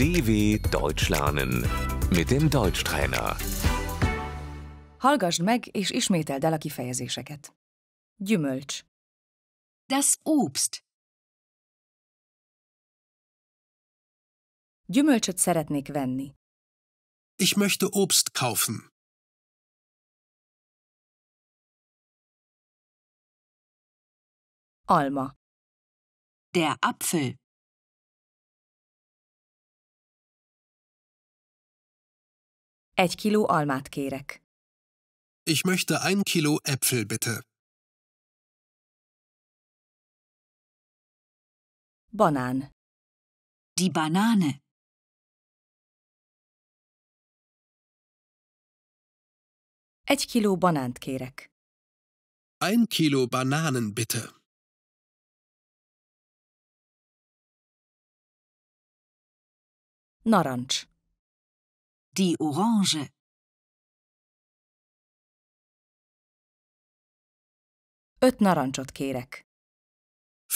DW Deutsch lernen mit dem Deutschtrainer. Hallgass meg és ismételd el a kifejezéseket. Gyümölcs. Das Obst. Gyümölcsöt szeretnék venni. Ich möchte Obst kaufen. Alma. Der Apfel. Egy Kilo almát kérek. Ich möchte ein Kilo Äpfel bitte. Banan. Die Banane. Egy Kilo banánt kérek. Ein Kilo Bananen bitte. Narancs. Die Orange. Öt narancsot kérek.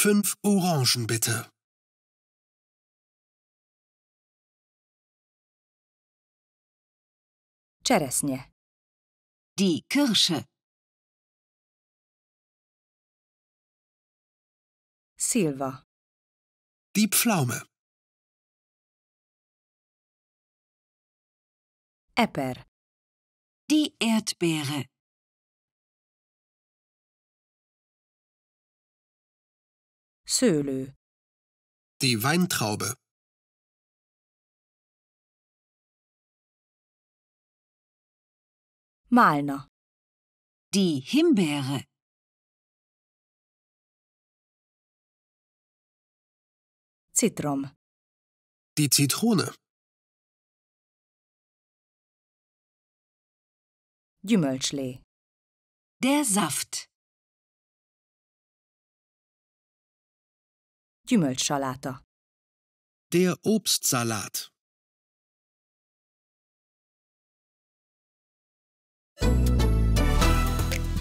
Fünf Orangen bitte. Cseresznye. Die Kirsche. Silva. Die Pflaume. Äpper. Die Erdbeere. Szőlő. Die Weintraube. Malner. Die Himbeere. Zitrom. Die Zitrone. Gümölschlee. Der Saft. Gyümölcssaláta. Der Obstsalat.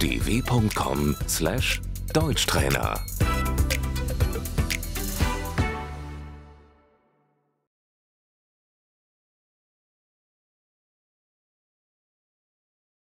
dw.com/deutschtrainer